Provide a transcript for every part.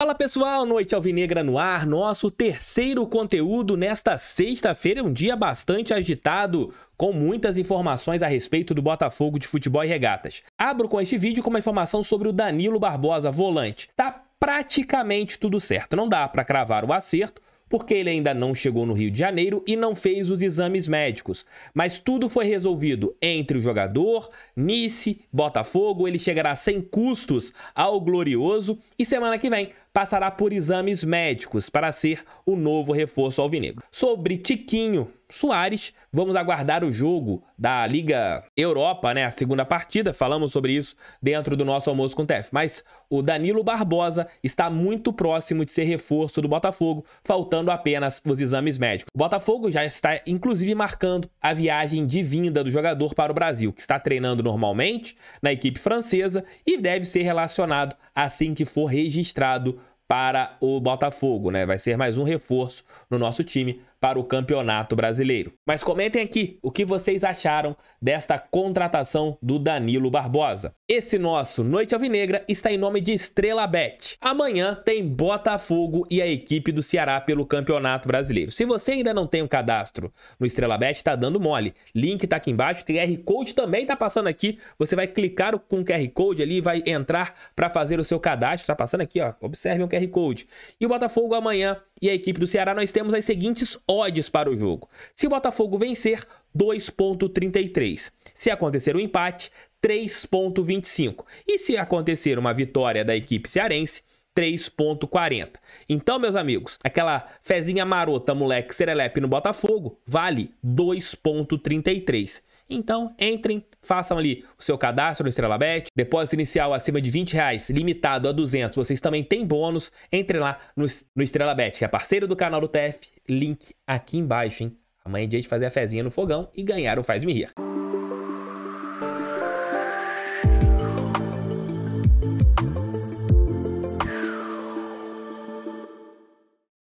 Fala pessoal, Noite Alvinegra no ar, nosso terceiro conteúdo nesta sexta-feira, um dia bastante agitado, com muitas informações a respeito do Botafogo de Futebol e Regatas. Abro com este vídeo com uma informação sobre o Danilo Barbosa, volante. Tá praticamente tudo certo, não dá para cravar o acerto, porque ele ainda não chegou no Rio de Janeiro e não fez os exames médicos. Mas tudo foi resolvido entre o jogador, Nice, Botafogo, ele chegará sem custos ao Glorioso e semana que vem passará por exames médicos para ser o novo reforço alvinegro. Sobre Tiquinho Soares, vamos aguardar o jogo da Liga Europa, né, a segunda partida. Falamos sobre isso dentro do nosso almoço com o TF. mas o Danilo Barbosa está muito próximo de ser reforço do Botafogo, faltando apenas os exames médicos. O Botafogo já está inclusive marcando a viagem de vinda do jogador para o Brasil, que está treinando normalmente na equipe francesa e deve ser relacionado assim que for registrado para o Botafogo, né? Vai ser mais um reforço no nosso time para o Campeonato Brasileiro. Mas comentem aqui o que vocês acharam desta contratação do Danilo Barbosa. Esse nosso Noite Alvinegra está em nome de Estrela Bet. Amanhã tem Botafogo e a equipe do Ceará pelo Campeonato Brasileiro. Se você ainda não tem o um cadastro no Estrela Bet, tá dando mole. Link tá aqui embaixo, QR Code também tá passando aqui. Você vai clicar com o QR Code ali, vai entrar para fazer o seu cadastro. Tá passando aqui, ó. Observe o QR Code. E o Botafogo amanhã e a equipe do Ceará, nós temos as seguintes odds para o jogo. Se o Botafogo vencer, 2.33. Se acontecer um empate, 3.25. E se acontecer uma vitória da equipe cearense, 3.40. Então, meus amigos, aquela fezinha marota, moleque, serelepe no Botafogo, vale 2.33. Então, entrem, façam ali o seu cadastro no Estrela Bet, depósito inicial acima de 20 reais, limitado a 200, vocês também têm bônus, entrem lá no, no Estrela Bet, que é parceiro do canal do TF, link aqui embaixo, hein? Amanhã é dia de fazer a fezinha no fogão e ganhar o Faz Me Rir.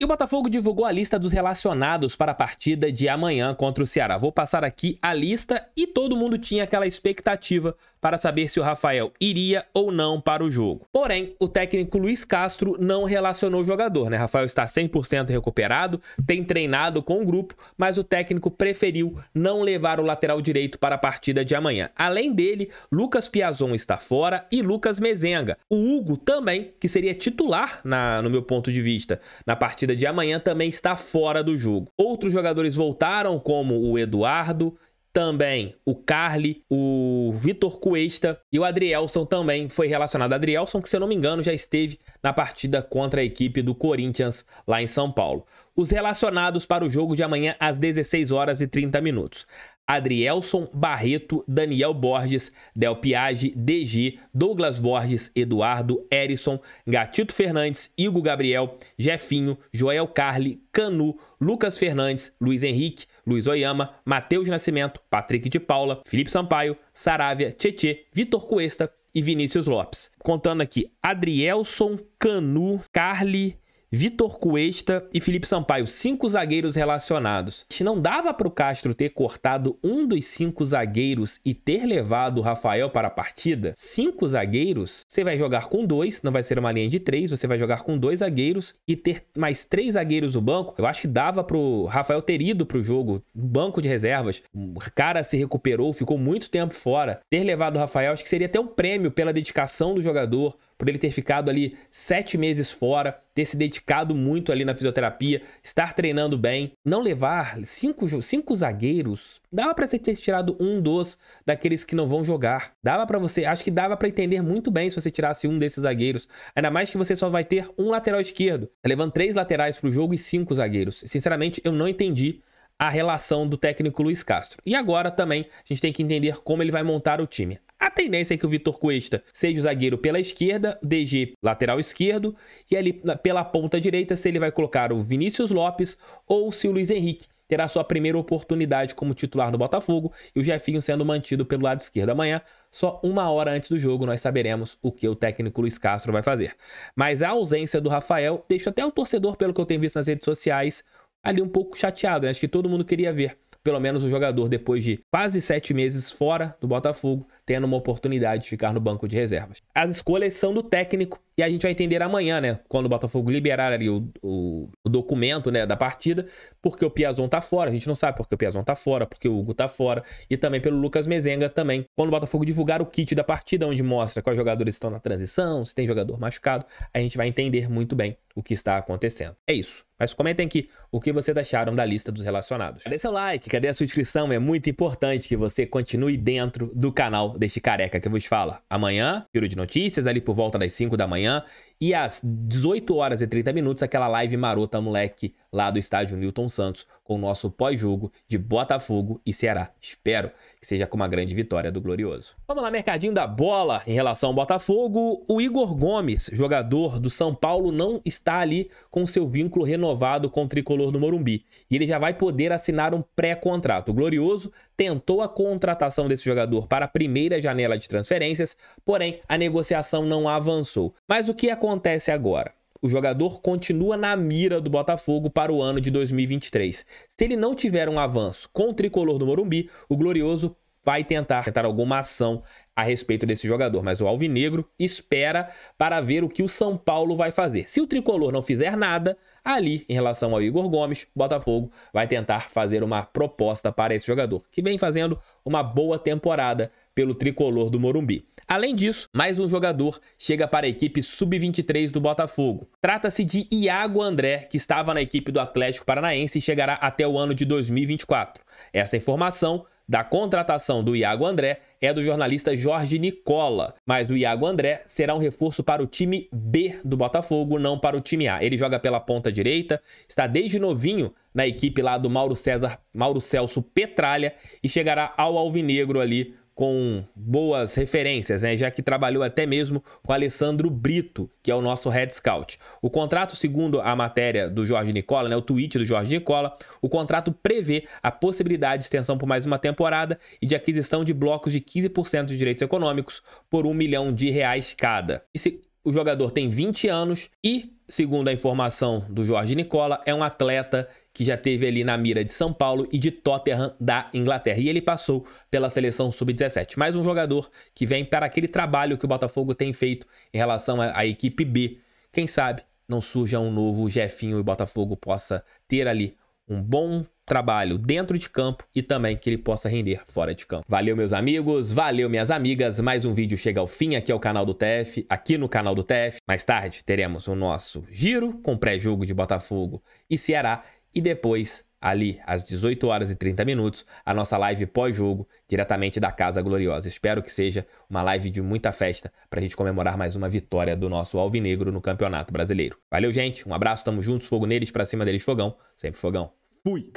o Botafogo divulgou a lista dos relacionados para a partida de amanhã contra o Ceará. Vou passar aqui a lista e todo mundo tinha aquela expectativa para saber se o Rafael iria ou não para o jogo. Porém, o técnico Luiz Castro não relacionou o jogador, né? Rafael está 100% recuperado, tem treinado com o grupo, mas o técnico preferiu não levar o lateral direito para a partida de amanhã. Além dele, Lucas Piazon está fora e Lucas Mezenga. O Hugo também, que seria titular na, no meu ponto de vista, na partida de amanhã também está fora do jogo. Outros jogadores voltaram, como o Eduardo, também o Carly, o Vitor Cuesta e o Adrielson também foi relacionado. Adrielson, que se eu não me engano, já esteve na partida contra a equipe do Corinthians lá em São Paulo. Os relacionados para o jogo de amanhã às 16 horas e 30 minutos. Adrielson Barreto, Daniel Borges, Del Piage, DG, Douglas Borges, Eduardo, Erison, Gatito Fernandes, Igor Gabriel, Jefinho, Joel Carli, Canu, Lucas Fernandes, Luiz Henrique, Luiz Oyama, Matheus Nascimento, Patrick de Paula, Felipe Sampaio, Saravia, Tietê, Vitor Cuesta e Vinícius Lopes. Contando aqui, Adrielson, Canu, Carli, Vitor Cuesta e Felipe Sampaio, cinco zagueiros relacionados. Não dava para o Castro ter cortado um dos cinco zagueiros e ter levado o Rafael para a partida? Cinco zagueiros? Você vai jogar com dois, não vai ser uma linha de três, você vai jogar com dois zagueiros e ter mais três zagueiros no banco. Eu acho que dava para o Rafael ter ido para o jogo, banco de reservas. O cara se recuperou, ficou muito tempo fora. Ter levado o Rafael, acho que seria até um prêmio pela dedicação do jogador, por ele ter ficado ali sete meses fora, ter se dedicado muito ali na fisioterapia, estar treinando bem, não levar cinco, cinco zagueiros, dava para você ter tirado um dos daqueles que não vão jogar, dava para você, acho que dava para entender muito bem se você tirasse um desses zagueiros, ainda mais que você só vai ter um lateral esquerdo, tá levando três laterais pro jogo e cinco zagueiros. Sinceramente, eu não entendi a relação do técnico Luiz Castro. E agora também a gente tem que entender como ele vai montar o time. A tendência é que o Vitor Cuesta seja o zagueiro pela esquerda, DG lateral esquerdo, e ali pela ponta direita se ele vai colocar o Vinícius Lopes ou se o Luiz Henrique terá sua primeira oportunidade como titular no Botafogo e o Jefinho sendo mantido pelo lado esquerdo. Amanhã, só uma hora antes do jogo, nós saberemos o que o técnico Luiz Castro vai fazer. Mas a ausência do Rafael deixa até o torcedor, pelo que eu tenho visto nas redes sociais, ali um pouco chateado. Né? Acho que todo mundo queria ver pelo menos o jogador, depois de quase sete meses fora do Botafogo, tendo uma oportunidade de ficar no banco de reservas. As escolhas são do técnico e a gente vai entender amanhã, né? Quando o Botafogo liberar ali o, o, o documento né, da partida, porque o Piazon tá fora. A gente não sabe porque o Piazon tá fora, porque o Hugo tá fora. E também pelo Lucas Mezenga também. Quando o Botafogo divulgar o kit da partida, onde mostra quais jogadores estão na transição, se tem jogador machucado, a gente vai entender muito bem o que está acontecendo. É isso. Mas comentem aqui o que vocês acharam da lista dos relacionados. Cadê seu like? Cadê a sua inscrição? É muito importante que você continue dentro do canal deste careca que eu vos falo. Amanhã, giro de notícias ali por volta das 5 da manhã 2021 E às 18 horas e 30 minutos, aquela live marota, moleque, lá do estádio Newton Santos, com o nosso pós-jogo de Botafogo e Ceará. Espero que seja com uma grande vitória do Glorioso. Vamos lá, mercadinho da bola em relação ao Botafogo. O Igor Gomes, jogador do São Paulo, não está ali com seu vínculo renovado com o tricolor do Morumbi. E ele já vai poder assinar um pré-contrato. O Glorioso tentou a contratação desse jogador para a primeira janela de transferências, porém a negociação não avançou. Mas o que aconteceu? acontece agora? O jogador continua na mira do Botafogo para o ano de 2023. Se ele não tiver um avanço com o tricolor do Morumbi, o Glorioso vai tentar, tentar alguma ação a respeito desse jogador, mas o Alvinegro espera para ver o que o São Paulo vai fazer. Se o tricolor não fizer nada ali em relação ao Igor Gomes, o Botafogo vai tentar fazer uma proposta para esse jogador, que vem fazendo uma boa temporada pelo tricolor do Morumbi. Além disso, mais um jogador chega para a equipe sub-23 do Botafogo. Trata-se de Iago André, que estava na equipe do Atlético Paranaense e chegará até o ano de 2024. Essa informação da contratação do Iago André é do jornalista Jorge Nicola, mas o Iago André será um reforço para o time B do Botafogo, não para o time A. Ele joga pela ponta direita, está desde novinho na equipe lá do Mauro César, Mauro Celso Petralha e chegará ao Alvinegro ali com boas referências, né? já que trabalhou até mesmo com Alessandro Brito, que é o nosso head scout. O contrato, segundo a matéria do Jorge Nicola, né? o tweet do Jorge Nicola, o contrato prevê a possibilidade de extensão por mais uma temporada e de aquisição de blocos de 15% de direitos econômicos por um milhão de reais cada. se o jogador tem 20 anos e, segundo a informação do Jorge Nicola, é um atleta que já teve ali na mira de São Paulo e de Tottenham da Inglaterra. E ele passou pela seleção sub-17. Mais um jogador que vem para aquele trabalho que o Botafogo tem feito em relação à equipe B. Quem sabe não surja um novo Jefinho e o Botafogo possa ter ali um bom trabalho dentro de campo e também que ele possa render fora de campo. Valeu meus amigos, valeu minhas amigas, mais um vídeo chega ao fim aqui é o canal do TF, aqui no canal do TF. Mais tarde teremos o nosso giro com pré-jogo de Botafogo e Ceará e depois, ali às 18 horas e 30 minutos, a nossa live pós-jogo, diretamente da Casa Gloriosa. Espero que seja uma live de muita festa para a gente comemorar mais uma vitória do nosso Alvinegro no Campeonato Brasileiro. Valeu, gente. Um abraço, tamo juntos. Fogo neles, pra cima deles, fogão. Sempre fogão. Fui!